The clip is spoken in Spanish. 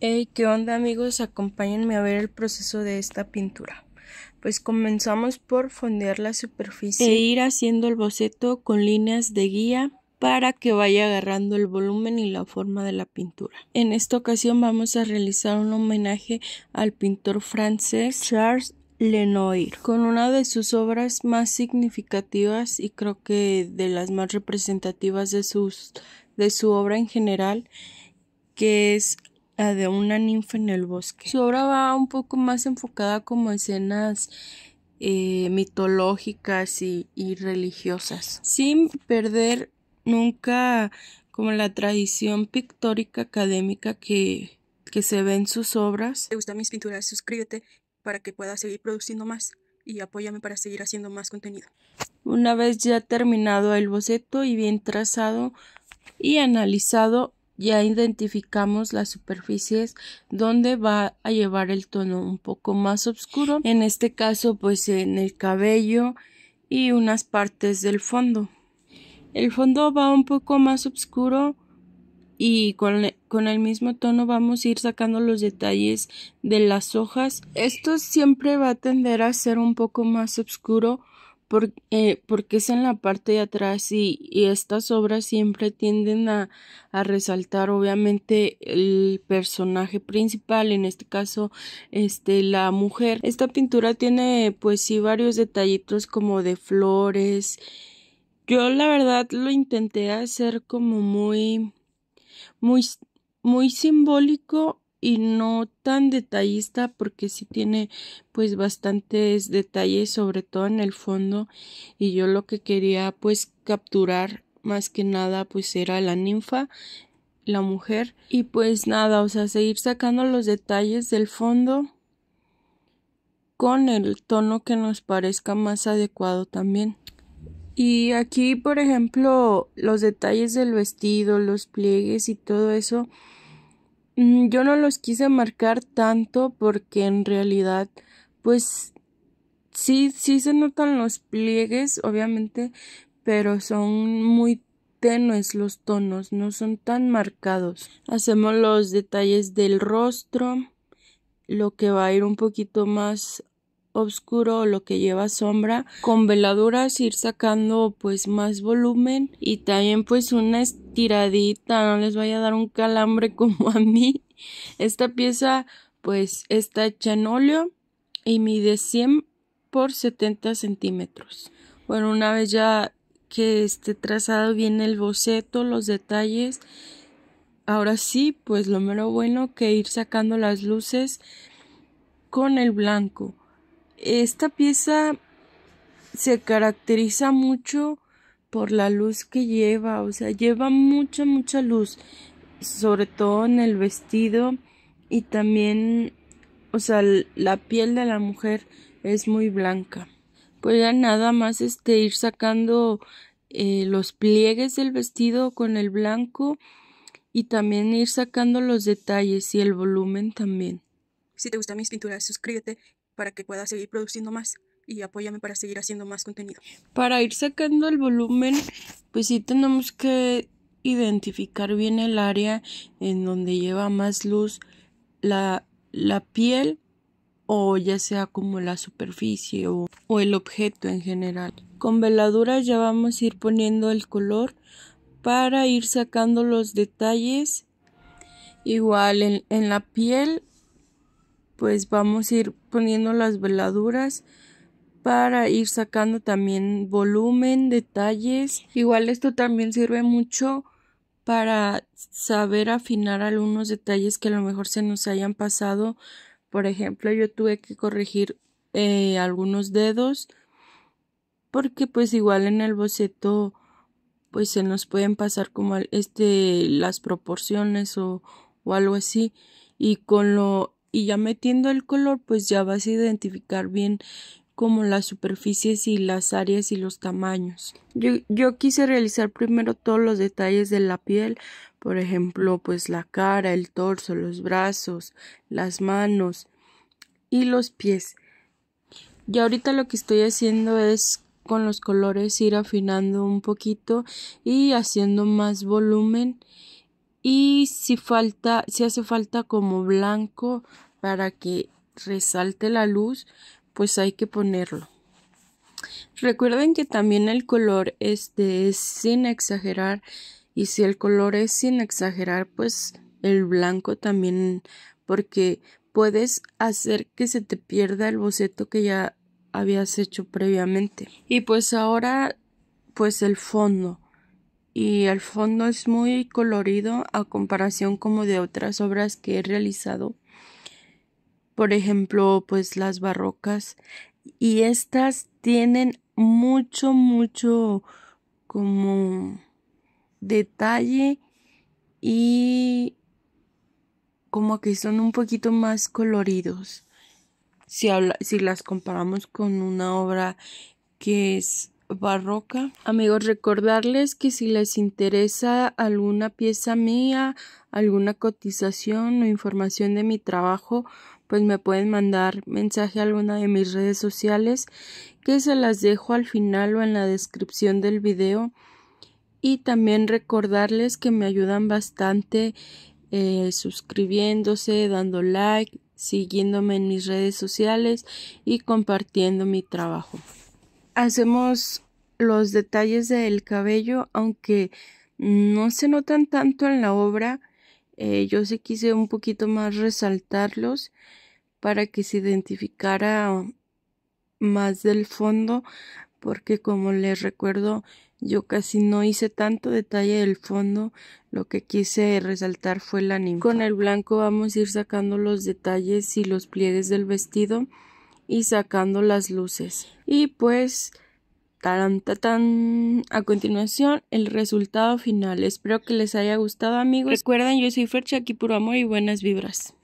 Hey, ¿qué onda amigos? Acompáñenme a ver el proceso de esta pintura. Pues comenzamos por fondear la superficie e ir haciendo el boceto con líneas de guía para que vaya agarrando el volumen y la forma de la pintura. En esta ocasión vamos a realizar un homenaje al pintor francés Charles Lenoir, con una de sus obras más significativas y creo que de las más representativas de, sus, de su obra en general, que es de una ninfa en el bosque. Su obra va un poco más enfocada como escenas eh, mitológicas y, y religiosas, sin perder nunca como la tradición pictórica académica que, que se ve en sus obras. Si te gustan mis pinturas, suscríbete para que pueda seguir produciendo más y apóyame para seguir haciendo más contenido. Una vez ya terminado el boceto y bien trazado y analizado, ya identificamos las superficies donde va a llevar el tono un poco más oscuro en este caso pues en el cabello y unas partes del fondo el fondo va un poco más oscuro y con, con, el mismo tono vamos a ir sacando los detalles de las hojas. Esto siempre va a tender a ser un poco más oscuro eh, porque es en la parte de atrás y, y estas obras siempre tienden a, resaltar obviamente el personaje principal, en este caso este, la mujer. Esta pintura tiene pues sí varios detallitos como de flores. Yo la verdad lo intenté hacer como muy, muy, muy simbólico y no tan detallista porque sí tiene pues bastantes detalles sobre todo en el fondo y yo lo que quería pues capturar más que nada pues era la ninfa la mujer y pues nada o sea seguir sacando los detalles del fondo con el tono que nos parezca más adecuado también y aquí por ejemplo los detalles del vestido los pliegues y todo eso Mm, yo no los quise marcar tanto porque en realidad pues sí, sí se notan los pliegues, obviamente, pero son muy tenues los tonos, no son tan marcados. Hacemos los detalles del rostro, lo que va a ir un poquito más Obscuro lo que lleva sombra con veladuras ir sacando pues más volumen y también pues una estiradita no les vaya a dar un calambre como a mí esta pieza pues está hecha en óleo y mide 100 por 70 centímetros bueno una vez ya que esté trazado bien el boceto los detalles ahora sí pues lo mero bueno que ir sacando las luces con el blanco esta pieza se caracteriza mucho por la luz que lleva, o sea, lleva mucha, mucha luz, sobre todo en el vestido y también, o sea, la piel de la mujer es muy blanca. Pues ya nada más este ir sacando eh, los pliegues del vestido con el blanco y también ir sacando los detalles y el volumen también. Si te gustan mis pinturas, suscríbete para que pueda seguir produciendo más y apóyame para seguir haciendo más contenido. Para ir sacando el volumen, pues sí tenemos que identificar bien el área en donde lleva más luz la, piel o ya sea como la superficie o, el objeto en general. Con veladura ya vamos a ir poniendo el color para ir sacando los detalles. Igual en, en la piel pues vamos a ir poniendo las veladuras para ir sacando también volumen, detalles. Igual esto también sirve mucho para saber afinar algunos detalles que a lo mejor se nos hayan pasado. Por ejemplo, yo tuve que corregir eh, algunos dedos porque pues igual en el boceto pues se nos pueden pasar como este las proporciones o, o algo así y con lo y ya metiendo el color pues ya vas a identificar bien como las superficies y las áreas y los tamaños. Yo, yo, quise realizar primero todos los detalles de la piel, por ejemplo, pues la cara, el torso, los brazos, las manos y los pies. Y ahorita lo que estoy haciendo es con los colores ir afinando un poquito y haciendo más volumen y si falta si hace falta como blanco para que resalte la luz pues hay que ponerlo recuerden que también el color este es sin exagerar y si el color es sin exagerar pues el blanco también porque puedes hacer que se te pierda el boceto que ya habías hecho previamente y pues ahora pues el fondo y el fondo es muy colorido a comparación como de otras obras que he realizado. Por ejemplo, pues las barrocas y estas tienen mucho, mucho como detalle y como que son un poquito más coloridos si, si las comparamos con una obra que es barroca. Amigos, recordarles que si les interesa alguna pieza mía, alguna cotización o información de mi trabajo, pues me pueden mandar mensaje a alguna de mis redes sociales que se las dejo al final o en la descripción del video. Y también recordarles que me ayudan bastante eh, suscribiéndose, dando like, siguiéndome en mis redes sociales y compartiendo mi trabajo hacemos los detalles del cabello, aunque no se notan tanto en la obra, eh, yo sí quise un poquito más resaltarlos para que se identificara más del fondo, porque como les recuerdo, yo casi no hice tanto detalle del fondo, lo que quise resaltar fue la ninfa. Con el blanco vamos a ir sacando los detalles y los pliegues del vestido y sacando las luces. Y pues, tan, tan, a continuación el resultado final. Espero que les haya gustado amigos. Recuerden, yo soy Fercha, aquí puro amor y buenas vibras.